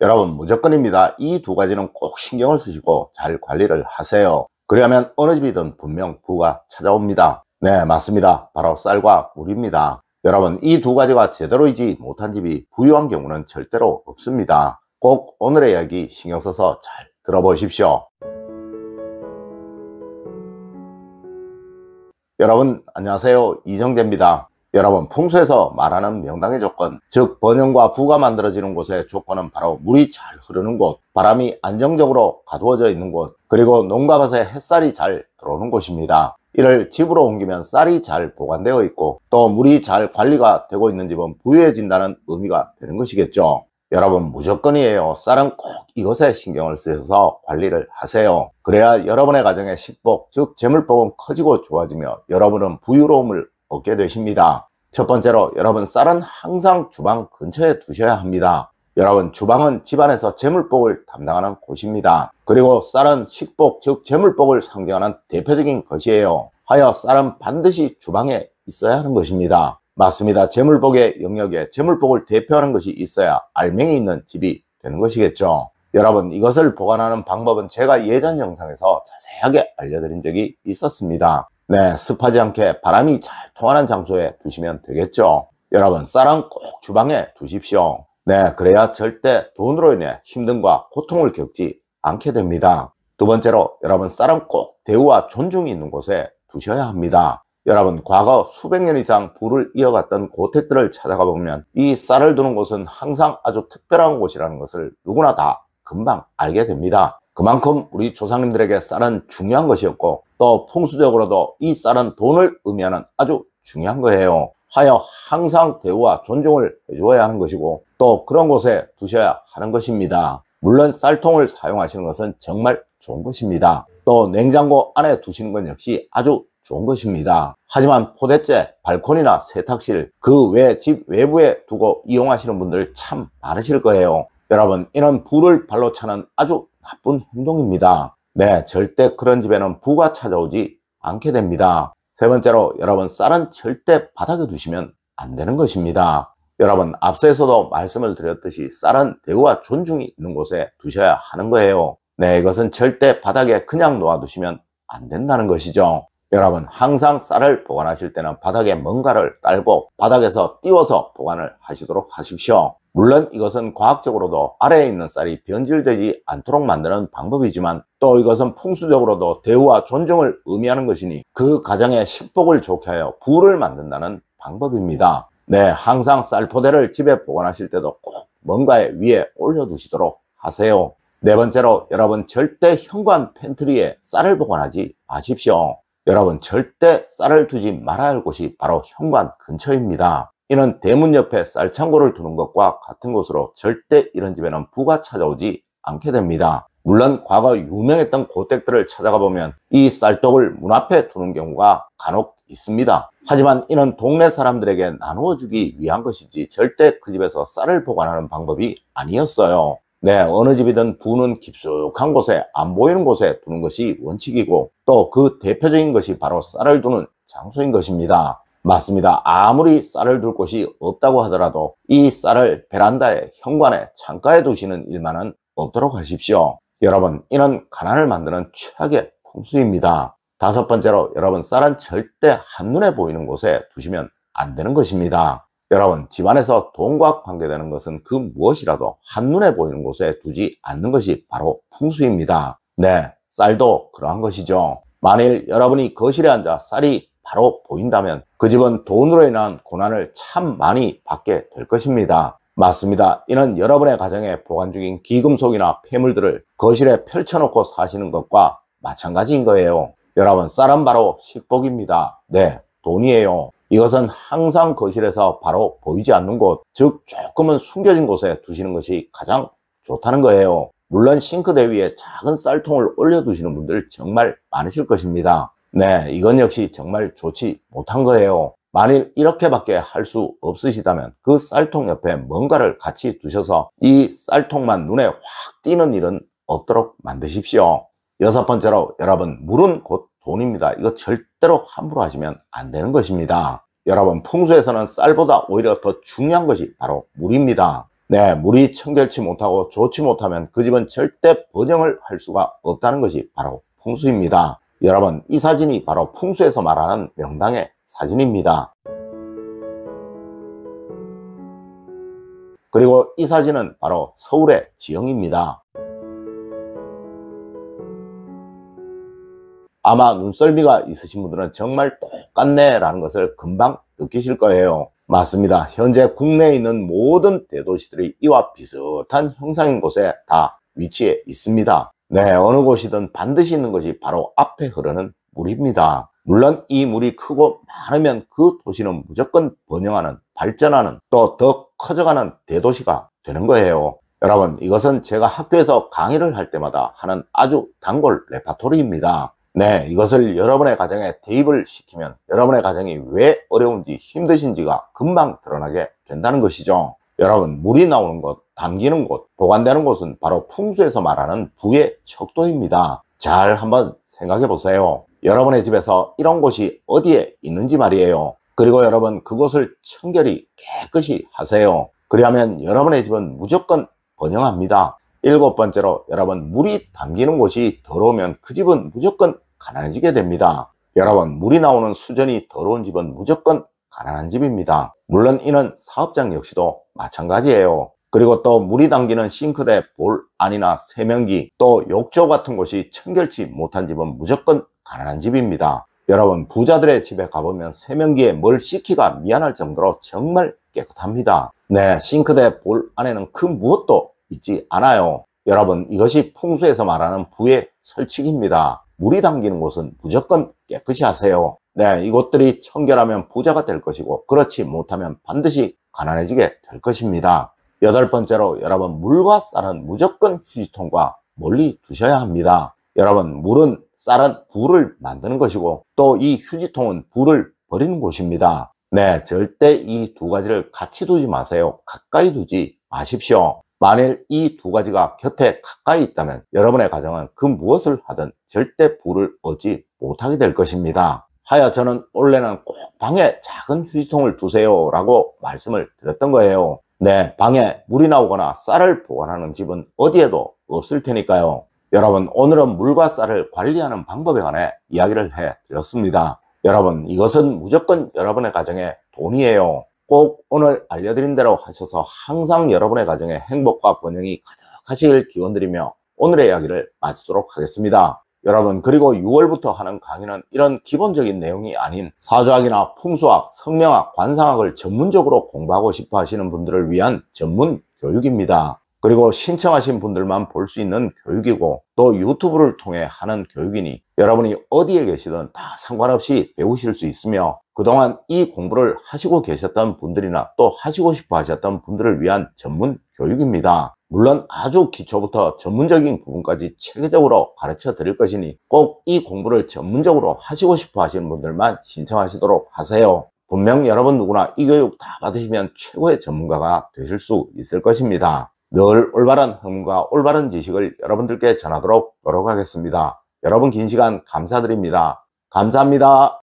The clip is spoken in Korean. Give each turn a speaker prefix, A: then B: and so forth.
A: 여러분 무조건입니다. 이 두 가지는 꼭 신경을 쓰시고 잘 관리를 하세요. 그래야면 어느 집이든 분명 부가 찾아옵니다. 네 맞습니다. 바로 쌀과 물입니다. 여러분 이 두 가지가 제대로이지 못한 집이 부유한 경우는 절대로 없습니다. 꼭 오늘의 이야기 신경 써서 잘 들어보십시오. 여러분 안녕하세요 이정재입니다. 여러분 풍수에서 말하는 명당의 조건 즉 번영과 부가 만들어지는 곳의 조건은 바로 물이 잘 흐르는 곳 바람이 안정적으로 가두어져 있는 곳 그리고 농가밭에 햇살이 잘 들어오는 곳입니다 이를 집으로 옮기면 쌀이 잘 보관되어 있고 또 물이 잘 관리가 되고 있는 집은 부유해진다는 의미가 되는 것이겠죠 여러분 무조건이에요 쌀은 꼭 이것에 신경을 쓰셔서 관리를 하세요 그래야 여러분의 가정의 식복 즉 재물복은 커지고 좋아지며 여러분은 부유로움을 얻게 되십니다. 첫 번째로 여러분 쌀은 항상 주방 근처에 두셔야 합니다. 여러분 주방은 집안에서 재물복을 담당하는 곳입니다. 그리고 쌀은 식복 즉 재물복을 상징하는 대표적인 것이에요. 하여 쌀은 반드시 주방에 있어야 하는 것입니다. 맞습니다. 재물복의 영역에 재물복을 대표하는 것이 있어야 알맹이 있는 집이 되는 것이겠죠. 여러분 이것을 보관하는 방법은 제가 예전 영상에서 자세하게 알려드린 적이 있었습니다. 네, 습하지 않게 바람이 잘 통하는 장소에 두시면 되겠죠. 여러분, 쌀은 꼭 주방에 두십시오. 네, 그래야 절대 돈으로 인해 힘든과 고통을 겪지 않게 됩니다. 두 번째로, 여러분, 쌀은 꼭 대우와 존중이 있는 곳에 두셔야 합니다. 여러분, 과거 수백 년 이상 부를 이어갔던 고택들을 찾아가 보면 이 쌀을 두는 곳은 항상 아주 특별한 곳이라는 것을 누구나 다 금방 알게 됩니다. 그만큼 우리 조상님들에게 쌀은 중요한 것이었고 또 풍수적으로도 이 쌀은 돈을 의미하는 아주 중요한 거예요. 하여 항상 대우와 존중을 해주어야 하는 것이고 또 그런 곳에 두셔야 하는 것입니다. 물론 쌀통을 사용하시는 것은 정말 좋은 것입니다. 또 냉장고 안에 두시는 건 역시 아주 좋은 것입니다. 하지만 포대째, 발코니나 세탁실, 그 외 집 외부에 두고 이용하시는 분들 참 많으실 거예요. 여러분, 이런 불을 발로 차는 아주 나쁜 행동입니다. 네, 절대 그런 집에는 부가 찾아오지 않게 됩니다. 세 번째로 여러분 쌀은 절대 바닥에 두시면 안 되는 것입니다. 여러분 앞서에서도 말씀을 드렸듯이 쌀은 대우와 존중이 있는 곳에 두셔야 하는 거예요. 네, 이것은 절대 바닥에 그냥 놓아두시면 안 된다는 것이죠. 여러분 항상 쌀을 보관하실 때는 바닥에 뭔가를 깔고 바닥에서 띄워서 보관을 하시도록 하십시오. 물론 이것은 과학적으로도 아래에 있는 쌀이 변질되지 않도록 만드는 방법이지만 또 이것은 풍수적으로도 대우와 존중을 의미하는 것이니 그 가정의 식복을 좋게 하여 부를 만든다는 방법입니다. 네, 항상 쌀포대를 집에 보관하실 때도 꼭 뭔가에 위에 올려두시도록 하세요. 네 번째로 여러분 절대 현관 팬트리에 쌀을 보관하지 마십시오. 여러분 절대 쌀을 두지 말아야 할 곳이 바로 현관 근처입니다. 이는 대문 옆에 쌀창고를 두는 것과 같은 것으로 절대 이런 집에는 부가 찾아오지 않게 됩니다. 물론 과거 유명했던 고택들을 찾아가 보면 이 쌀떡을 문 앞에 두는 경우가 간혹 있습니다. 하지만 이는 동네 사람들에게 나누어 주기 위한 것이지 절대 그 집에서 쌀을 보관하는 방법이 아니었어요. 네, 어느 집이든 부는 깊숙한 곳에 안 보이는 곳에 두는 것이 원칙이고 또 그 대표적인 것이 바로 쌀을 두는 장소인 것입니다. 맞습니다. 아무리 쌀을 둘 곳이 없다고 하더라도 이 쌀을 베란다에, 현관에, 창가에 두시는 일만은 없도록 하십시오. 여러분, 이는 가난을 만드는 최악의 풍수입니다. 다섯 번째로 여러분 쌀은 절대 한눈에 보이는 곳에 두시면 안 되는 것입니다. 여러분 집안에서 돈과 관계되는 것은 그 무엇이라도 한눈에 보이는 곳에 두지 않는 것이 바로 풍수입니다. 네, 쌀도 그러한 것이죠. 만일 여러분이 거실에 앉아 쌀이 바로 보인다면 그 집은 돈으로 인한 고난을 참 많이 받게 될 것입니다. 맞습니다. 이는 여러분의 가정에 보관 중인 기금속이나 폐물들을 거실에 펼쳐놓고 사시는 것과 마찬가지인 거예요. 여러분, 쌀은 바로 식복입니다. 네, 돈이에요. 이것은 항상 거실에서 바로 보이지 않는 곳, 즉 조금은 숨겨진 곳에 두시는 것이 가장 좋다는 거예요. 물론 싱크대 위에 작은 쌀통을 올려두시는 분들 정말 많으실 것입니다. 네, 이건 역시 정말 좋지 못한 거예요. 만일 이렇게밖에 할 수 없으시다면 그 쌀통 옆에 뭔가를 같이 두셔서 이 쌀통만 눈에 확 띄는 일은 없도록 만드십시오. 여섯 번째로 여러분 물은 곧 돈입니다. 이거 절대로 함부로 하시면 안 되는 것입니다. 여러분 풍수에서는 쌀보다 오히려 더 중요한 것이 바로 물입니다. 네, 물이 청결치 못하고 좋지 못하면 그 집은 절대 번영을 할 수가 없다는 것이 바로 풍수입니다. 여러분, 이 사진이 바로 풍수에서 말하는 명당의 사진입니다. 그리고 이 사진은 바로 서울의 지형입니다. 아마 눈썰미가 있으신 분들은 정말 똑같네 라는 것을 금방 느끼실 거예요. 맞습니다. 현재 국내에 있는 모든 대도시들이 이와 비슷한 형상인 곳에 다 위치해 있습니다. 네, 어느 곳이든 반드시 있는 것이 바로 앞에 흐르는 물입니다. 물론 이 물이 크고 많으면 그 도시는 무조건 번영하는, 발전하는, 또 더 커져가는 대도시가 되는 거예요. 여러분, 이것은 제가 학교에서 강의를 할 때마다 하는 아주 단골 레파토리입니다. 네, 이것을 여러분의 가정에 대입을 시키면 여러분의 가정이 왜 어려운지 힘드신지가 금방 드러나게 된다는 것이죠. 여러분, 물이 나오는 것, 담기는 곳, 보관되는 곳은 바로 풍수에서 말하는 부의 척도입니다. 잘 한번 생각해 보세요. 여러분의 집에서 이런 곳이 어디에 있는지 말이에요. 그리고 여러분 그곳을 청결히 깨끗이 하세요. 그리하면 여러분의 집은 무조건 번영합니다. 일곱 번째로 여러분 물이 담기는 곳이 더러우면 그 집은 무조건 가난해지게 됩니다. 여러분 물이 나오는 수전이 더러운 집은 무조건 가난한 집입니다. 물론 이는 사업장 역시도 마찬가지예요. 그리고 또 물이 담기는 싱크대, 볼, 안이나 세면기, 또 욕조 같은 곳이 청결치 못한 집은 무조건 가난한 집입니다. 여러분 부자들의 집에 가보면 세면기에 뭘 씻기가 미안할 정도로 정말 깨끗합니다. 네 싱크대 볼 안에는 그 무엇도 있지 않아요. 여러분 이것이 풍수에서 말하는 부의 설치기입니다 물이 담기는 곳은 무조건 깨끗이 하세요. 네 이곳들이 청결하면 부자가 될 것이고 그렇지 못하면 반드시 가난해지게 될 것입니다. 여덟 번째로 여러분 물과 쌀은 무조건 휴지통과 멀리 두셔야 합니다. 여러분 물은 쌀은 불을 만드는 것이고 또 이 휴지통은 불을 버리는 곳입니다. 네 절대 이 두 가지를 같이 두지 마세요. 가까이 두지 마십시오. 만일 이 두 가지가 곁에 가까이 있다면 여러분의 가정은 그 무엇을 하든 절대 불을 얻지 못하게 될 것입니다. 하여 저는 원래는 꼭 방에 작은 휴지통을 두세요 라고 말씀을 드렸던 거예요. 네, 방에 물이 나오거나 쌀을 보관하는 집은 어디에도 없을 테니까요. 여러분, 오늘은 물과 쌀을 관리하는 방법에 관해 이야기를 해드렸습니다. 여러분, 이것은 무조건 여러분의 가정의 돈이에요. 꼭 오늘 알려드린 대로 하셔서 항상 여러분의 가정에 행복과 번영이 가득하시길 기원드리며 오늘의 이야기를 마치도록 하겠습니다. 여러분 그리고 6월부터 하는 강의는 이런 기본적인 내용이 아닌 사주학이나 풍수학, 성명학, 관상학을 전문적으로 공부하고 싶어 하시는 분들을 위한 전문 교육입니다. 그리고 신청하신 분들만 볼 수 있는 교육이고 또 유튜브를 통해 하는 교육이니 여러분이 어디에 계시든 다 상관없이 배우실 수 있으며 그동안 이 공부를 하시고 계셨던 분들이나 또 하시고 싶어 하셨던 분들을 위한 전문 교육입니다. 물론 아주 기초부터 전문적인 부분까지 체계적으로 가르쳐 드릴 것이니 꼭 이 공부를 전문적으로 하시고 싶어 하시는 분들만 신청하시도록 하세요. 분명 여러분 누구나 이 교육 다 받으시면 최고의 전문가가 되실 수 있을 것입니다. 늘 올바른 흥과 올바른 지식을 여러분들께 전하도록 노력하겠습니다. 여러분 긴 시간 감사드립니다. 감사합니다.